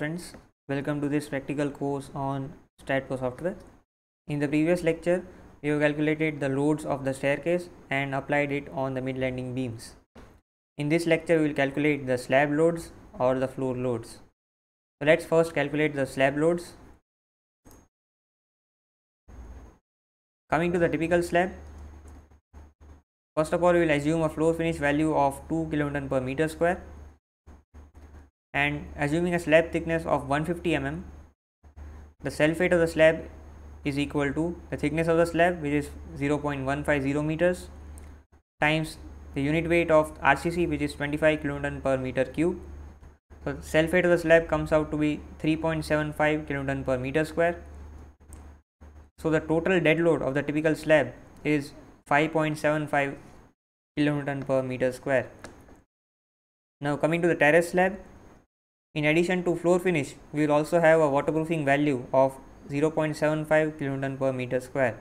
friends welcome to this practical course on StatPro software in the previous lecture we have calculated the loads of the staircase and applied it on the mid landing beams in this lecture we will calculate the slab loads or the floor loads so let's first calculate the slab loads coming to the typical slab first of all we will assume a floor finish value of 2 kN per meter square and assuming a slab thickness of 150 mm the self weight of the slab is equal to the thickness of the slab which is 0.150 meters times the unit weight of RCC which is 25 kilonewton per meter cube so self weight of the slab comes out to be 3.75 kilonewton per meter square so the total dead load of the typical slab is 5.75 kilonewton per meter square now coming to the terrace slab in addition to floor finish, we will also have a waterproofing value of 0.75 kN per meter square.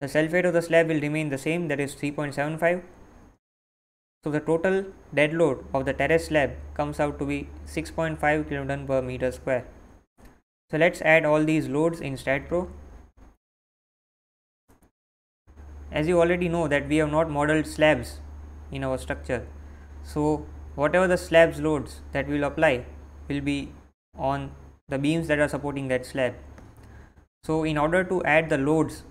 The self weight of the slab will remain the same that is 3.75. So the total dead load of the terrace slab comes out to be 6.5 kN per meter square. So let's add all these loads in StatPro. As you already know that we have not modeled slabs in our structure. So whatever the slab's loads that we will apply will be on the beams that are supporting that slab. So in order to add the loads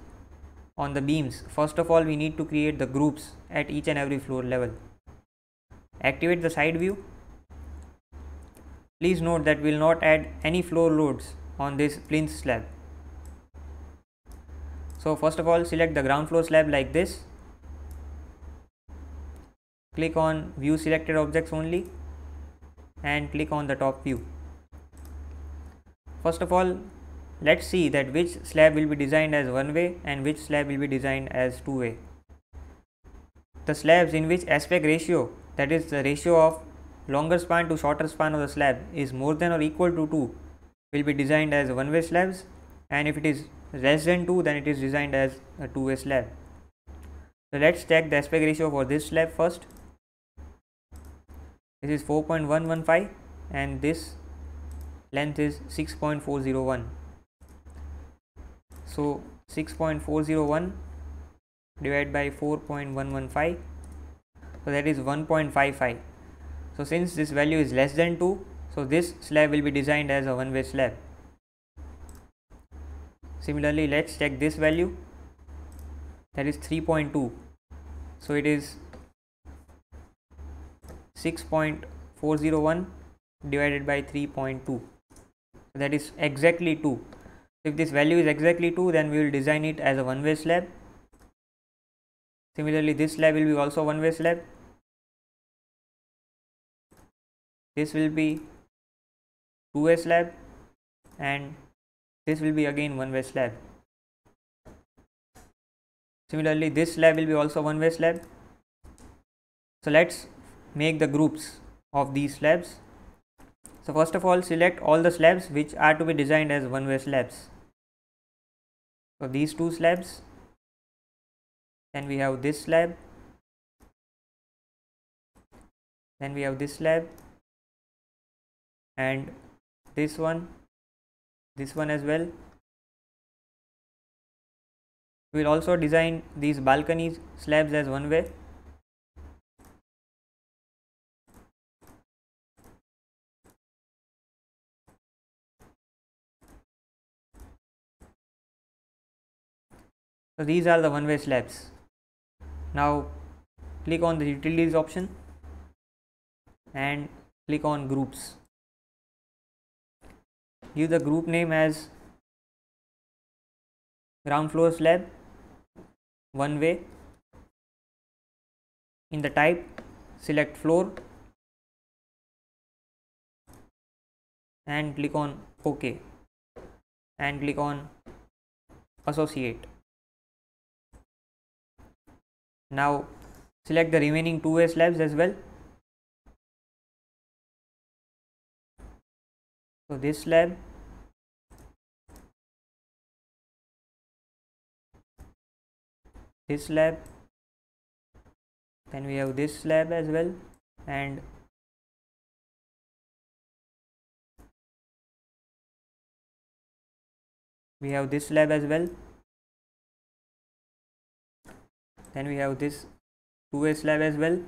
on the beams, first of all we need to create the groups at each and every floor level. Activate the side view. Please note that we will not add any floor loads on this plinth slab. So first of all select the ground floor slab like this click on view selected objects only and click on the top view first of all let's see that which slab will be designed as one way and which slab will be designed as two way the slabs in which aspect ratio that is the ratio of longer span to shorter span of the slab is more than or equal to 2 will be designed as one way slabs and if it is less than 2 then it is designed as a two way slab so let's check the aspect ratio for this slab first this is 4.115 and this length is 6.401 so 6.401 divided by 4.115 so that is 1.55 so since this value is less than 2 so this slab will be designed as a one-way slab similarly let's check this value that is 3.2 so it is 6.401 divided by 3.2 that is exactly 2 if this value is exactly 2 then we will design it as a one way slab similarly this slab will be also one way slab this will be two way slab and this will be again one way slab similarly this slab will be also one way slab so let's make the groups of these slabs. So first of all select all the slabs which are to be designed as one way slabs. So these two slabs, then we have this slab, then we have this slab and this one, this one as well. We will also design these balconies slabs as one way so these are the one-way slabs now click on the utilities option and click on groups give the group name as ground floor slab one way in the type select floor and click on ok and click on associate now select the remaining two way slabs as well so this slab this slab then we have this slab as well and we have this slab as well then we have this two-way slab as well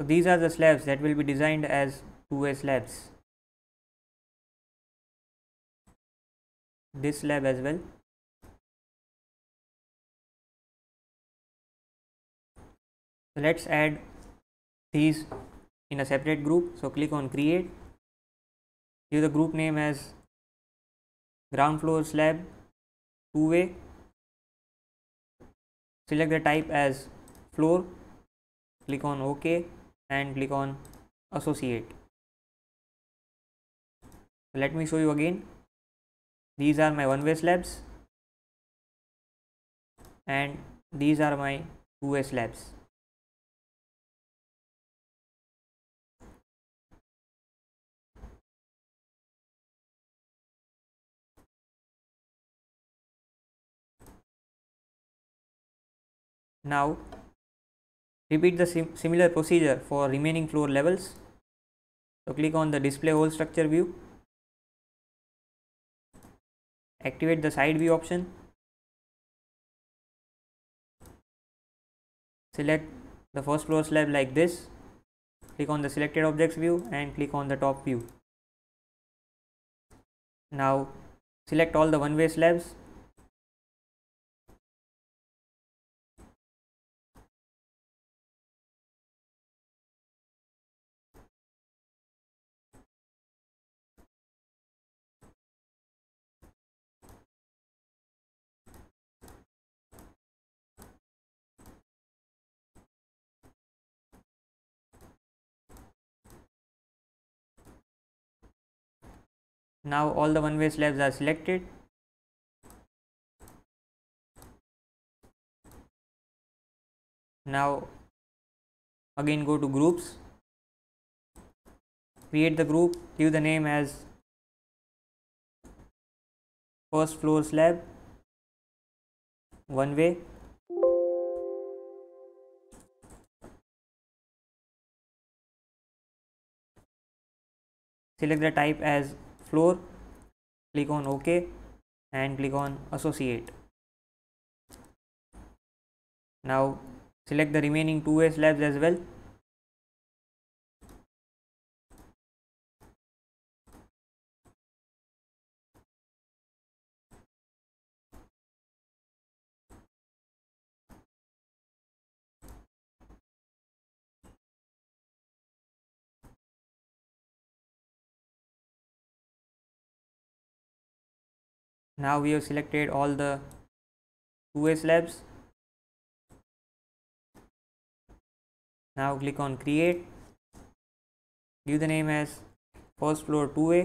So these are the slabs that will be designed as two-way slabs. This slab as well. so let's add these in a separate group so click on create give the group name as ground floor slab two way select the type as floor click on ok and click on associate let me show you again these are my one way slabs and these are my two way slabs Now repeat the sim similar procedure for remaining floor levels. So click on the display whole structure view. Activate the side view option. Select the first floor slab like this. Click on the selected objects view and click on the top view. Now select all the one way slabs now all the one way slabs are selected now again go to groups create the group give the name as first floor slab one way select the type as floor click on ok and click on associate now select the remaining two slabs as well now we have selected all the 2a slabs now click on create give the name as first floor 2a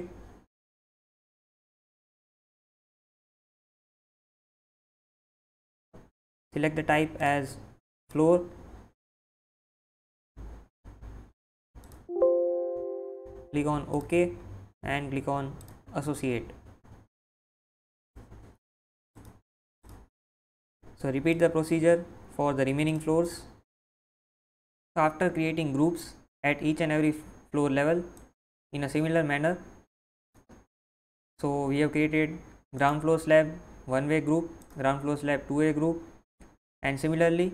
select the type as floor click on ok and click on associate So repeat the procedure for the remaining floors. So after creating groups at each and every floor level in a similar manner. So we have created ground floor slab one way group, ground floor slab two way group and similarly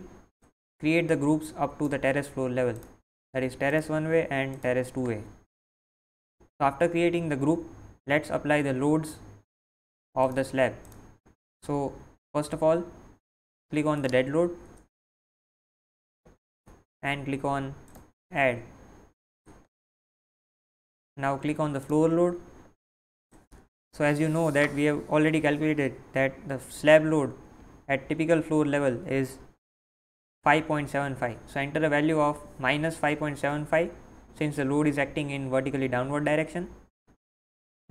create the groups up to the terrace floor level that is terrace one way and terrace two way. So after creating the group let's apply the loads of the slab. So first of all click on the dead load and click on add now click on the floor load so as you know that we have already calculated that the slab load at typical floor level is 5.75 so enter the value of minus 5.75 since the load is acting in vertically downward direction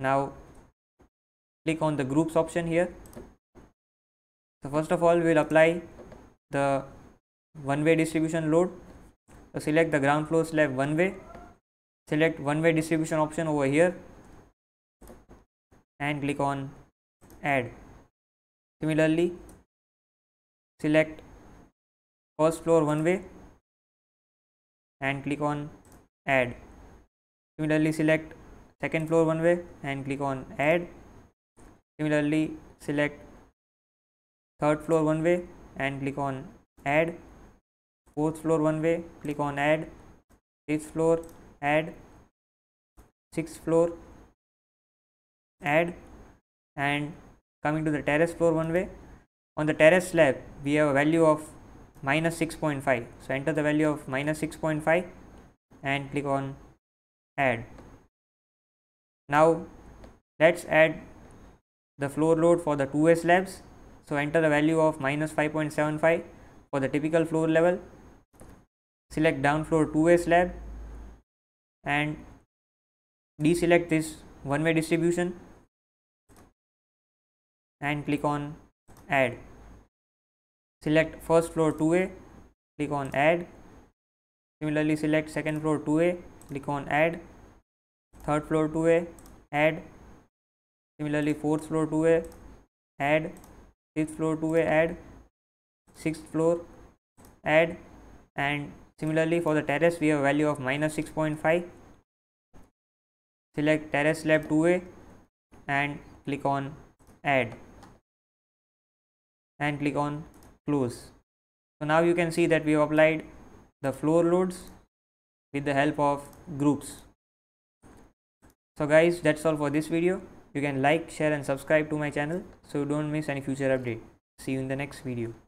now click on the groups option here so first of all we'll apply the one way distribution load so select the ground floor slab one way select one way distribution option over here and click on add similarly select first floor one way and click on add similarly select second floor one way and click on add similarly select third floor one way and click on add fourth floor one way click on add fifth floor add sixth floor add and coming to the terrace floor one way on the terrace slab we have a value of minus 6.5 so enter the value of minus 6.5 and click on add now let's add the floor load for the two way slabs So enter the value of minus 5.75 for the typical floor level. Select down floor two-way slab and deselect this one-way distribution and click on add. Select first floor two-way, click on add. Similarly select second floor two-way, click on add. Third floor two-way, add. Similarly fourth floor two-way, add sixth floor two way add sixth floor add and similarly for the terrace we have value of minus 6.5 select terrace slab two way and click on add and click on close so now you can see that we have applied the floor loads with the help of groups so guys that's all for this video you can like share and subscribe to my channel so you don't miss any future update see you in the next video